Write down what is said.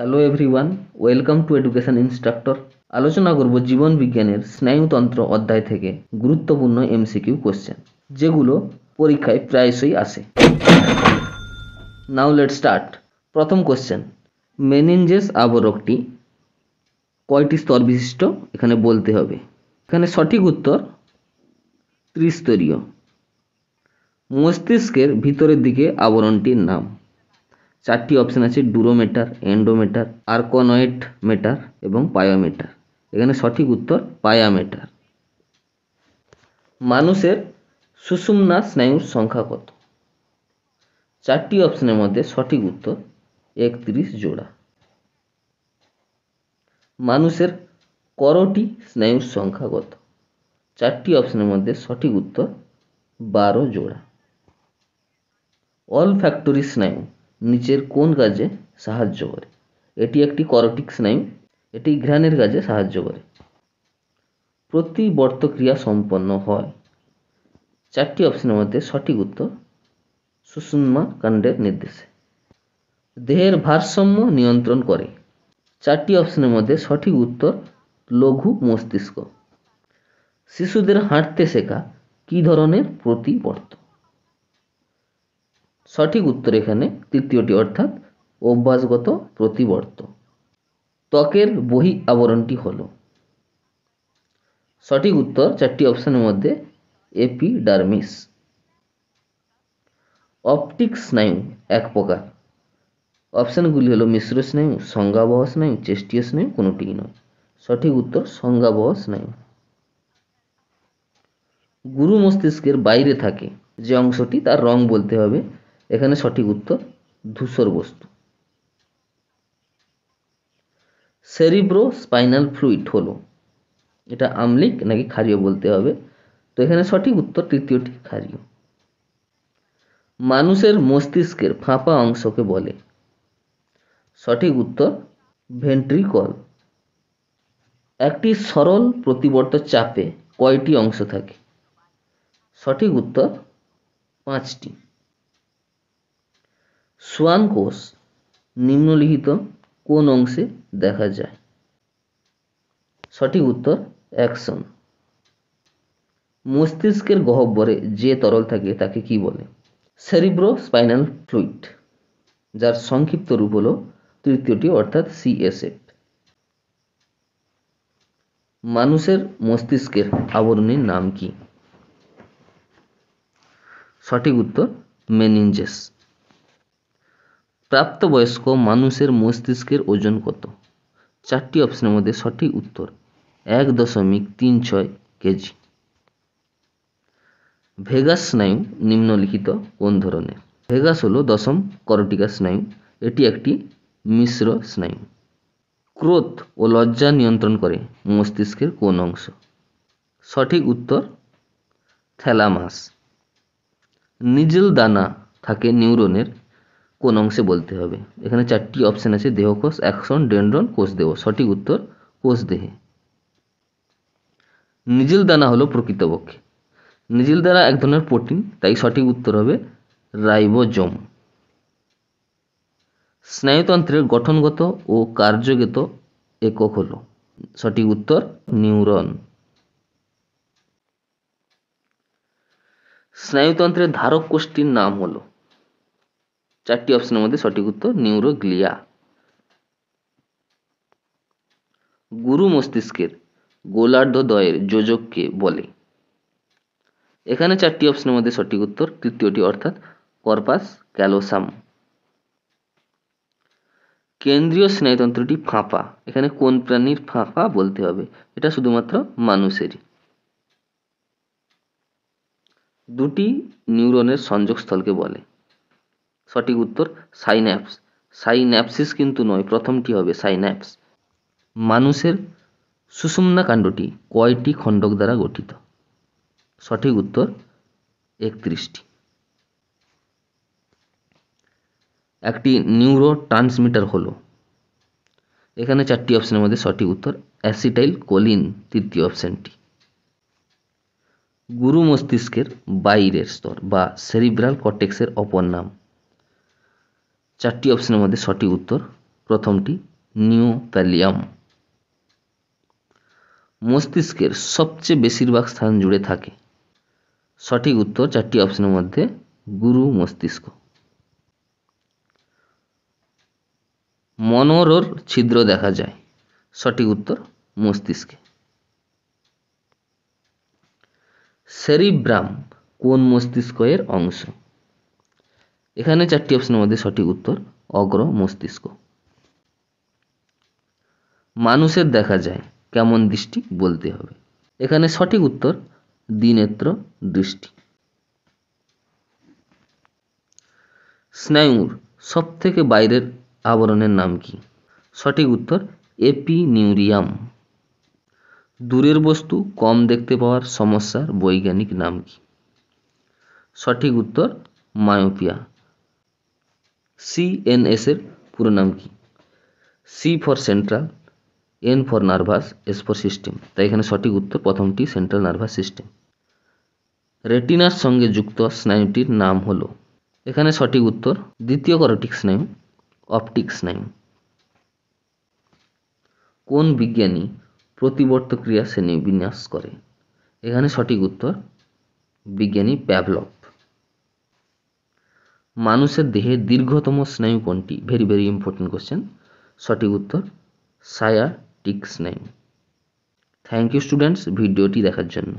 hello everyone welcome to education instructor আলোচনা করব জীবন বিজ্ঞানের স্নায়ুতন্ত্র অধ্যায় থেকে গুরুত্বপূর্ণ এমসিকিউ কোশ্চেন যেগুলো পরীক্ষায় প্রায়শই আসে নাও লেট স্টার্ট প্রথম কোশ্চেন মেনিনজেস আবরকটি কয়টি স্তর বিশিষ্ট এখানে বলতে হবে এখানে সঠিক উত্তর ত্রিস্তরীয় মস্তিষ্কের ভিতরের দিকে আবরণটির নাম চারটি অপশান আছে ডুরোমিটার এন্ডোমিটার আর্কনয়েট মিটার এবং পায়োমিটার এখানে সঠিক উত্তর পায়ামিটার মানুষের সুষুম্না স্নায়ুর সংখ্যা কত চারটি অপশনের মধ্যে সঠিক উত্তর একত্রিশ জোড়া মানুষের করটি স্নায়ুর সংখ্যা কত চারটি অপশনের মধ্যে সঠিক উত্তর বারো জোড়া অল ফ্যাক্টরি স্নায়ু নিচের কোন কাজে সাহায্য করে এটি একটি করোটিক স্নায়ু এটি ঘ্রাণের কাজে সাহায্য করে প্রতি বর্তক্রিয়া সম্পন্ন হয় চারটি অপশনের মধ্যে সঠিক উত্তর সুষুম্মা কাণ্ডের নির্দেশে দেহের ভারসাম্য নিয়ন্ত্রণ করে চারটি অপশনের মধ্যে সঠিক উত্তর লঘু মস্তিষ্ক শিশুদের হাঁটতে শেখা কী ধরনের প্রতিবর্ত সঠিক উত্তর এখানে তৃতীয়টি অর্থাৎ অভ্যাসগত প্রতিবর্ত ত্বকের বহি আবরণটি হল সঠিক উত্তর চারটি অপশনের মধ্যে এপিডার্মিস অপটিক স্নায়ু এক প্রকার অপশানগুলি হল মিশ্র স্নায়ু সংজ্ঞাবহ স্নায়ু চেষ্টীয় স্নায়ু কোনোটিই নয় সঠিক উত্তর সংজ্ঞাবহ স্নায়ু গুরু মস্তিষ্কের বাইরে থাকে যে অংশটি তার রং বলতে হবে এখানে সঠিক উত্তর ধূসর বস্তু সেরিব্রো স্পাইনাল ফ্লুইড হলো এটা আমলিক নাকি ক্ষারীয় বলতে হবে তো এখানে সঠিক উত্তর তৃতীয়টি ক্ষারীয় মানুষের মস্তিষ্কের ফাঁপা অংশকে বলে সঠিক উত্তর ভেন্ট্রিকল একটি সরল প্রতিবর্ত চাপে কয়টি অংশ থাকে সঠিক উত্তর পাঁচটি সোয়ান কোষ নিম্নলিখিত কোন অংশে দেখা যায় সঠিক উত্তর অ্যাকশন মস্তিষ্কের গহব্বরে যে তরল থাকে তাকে কি বলে সেরিব্রো স্পাইনাল ফ্লুইড যার সংক্ষিপ্ত রূপ হল তৃতীয়টি অর্থাৎ সিএসএফ মানুষের মস্তিষ্কের আবরণীর নাম কি সঠিক উত্তর মেনিনজেস প্রাপ্তবয়স্ক মানুষের মস্তিষ্কের ওজন কত চারটি অপশনের মধ্যে সঠিক উত্তর এক দশমিক তিন ছয় কেজি ভেগাস স্নায়ু নিম্নলিখিত কোন ধরনের ভেগাস হলো দশম করটিকা স্নায়ু এটি একটি মিশ্র স্নায়ু ক্রোধ ও লজ্জা নিয়ন্ত্রণ করে মস্তিষ্কের কোন অংশ সঠিক উত্তর থ্যালামাস নিজেল দানা থাকে নিউরনের কোন অংশে বলতে হবে এখানে চারটি অপশান আছে দেহকোষ অ্যাকশন ডেন্ড্রন দেহ সঠিক উত্তর দেহে নিজেল দানা হলো প্রকৃতপক্ষে নিজেল দানা এক ধরনের প্রোটিন তাই সঠিক উত্তর হবে রাইবোজোম স্নায়ুতন্ত্রের গঠনগত ও কার্যগত একক হলো সঠিক উত্তর নিউরন স্নায়ুতন্ত্রের ধারক কোষটির নাম হলো চারটি অপশনের মধ্যে সঠিক উত্তর নিউরোগ্লিয়া গুরু মস্তিষ্কের গোলার্ধদ্বয়ের যোজককে বলে এখানে চারটি অপশনের মধ্যে সঠিক উত্তর তৃতীয়টি অর্থাৎ কর্পাস ক্যালোসাম কেন্দ্রীয় স্নায়ুতন্ত্রটি ফাঁপা এখানে কোন প্রাণীর ফাঁপা বলতে হবে এটা শুধুমাত্র মানুষেরই দুটি নিউরনের সংযোগস্থলকে বলে সঠিক উত্তর সাইন্যাপস সাইন্যাপসিস কিন্তু নয় প্রথমটি হবে সাইন্যাপস মানুষের সুষুম্না কাণ্ডটি কয়টি খণ্ডক দ্বারা গঠিত সঠিক উত্তর একত্রিশটি একটি নিউরো ট্রান্সমিটার হলো এখানে চারটি অপশনের মধ্যে সঠিক উত্তর অ্যাসিটাইল কোলিন তৃতীয় অপশনটি গুরু মস্তিষ্কের বাইরের স্তর বা সেরিব্রাল কটেক্সের অপর নাম চারটি অপশনের মধ্যে সঠিক উত্তর প্রথমটি নিউ প্যালিয়াম মস্তিষ্কের সবচেয়ে বেশিরভাগ স্থান জুড়ে থাকে সঠিক উত্তর চারটি অপশনের মধ্যে গুরু মস্তিষ্ক মনোরর ছিদ্র দেখা যায় সঠিক উত্তর মস্তিষ্কে সেরিব্রাম কোন মস্তিষ্কের অংশ এখানে চারটি অপশনের মধ্যে সঠিক উত্তর অগ্র মস্তিষ্ক মানুষের দেখা যায় কেমন দৃষ্টি বলতে হবে এখানে সঠিক উত্তর দিনেত্র দৃষ্টি স্নায়ুর সবথেকে বাইরের আবরণের নাম কি সঠিক উত্তর এপিনিউরিয়াম দূরের বস্তু কম দেখতে পাওয়ার সমস্যার বৈজ্ঞানিক নাম কি সঠিক উত্তর মায়োপিয়া সিএনএস এর পুরো নাম কি C for central N for nervous S for system তাই এখানে সঠিক উত্তর প্রথমটি সেন্ট্রাল নার্ভাস সিস্টেম রেটিনার সঙ্গে যুক্ত স্নায়ুটির নাম হলো এখানে সঠিক উত্তর দ্বিতীয় করটিক স্নায়ু অপটিক স্নায়ু কোন বিজ্ঞানী প্রতিবর্ত ক্রিয়া শ্রেণী বিন্যাস করে এখানে সঠিক উত্তর বিজ্ঞানী প্যাভলক মানুষের দেহে দীর্ঘতম স্নায়ু কোনটি ভেরি ভেরি ইম্পর্টেন্ট কোশ্চেন সঠিক উত্তর সায়াটিক স্নায়ু থ্যাংক ইউ স্টুডেন্টস ভিডিওটি দেখার জন্য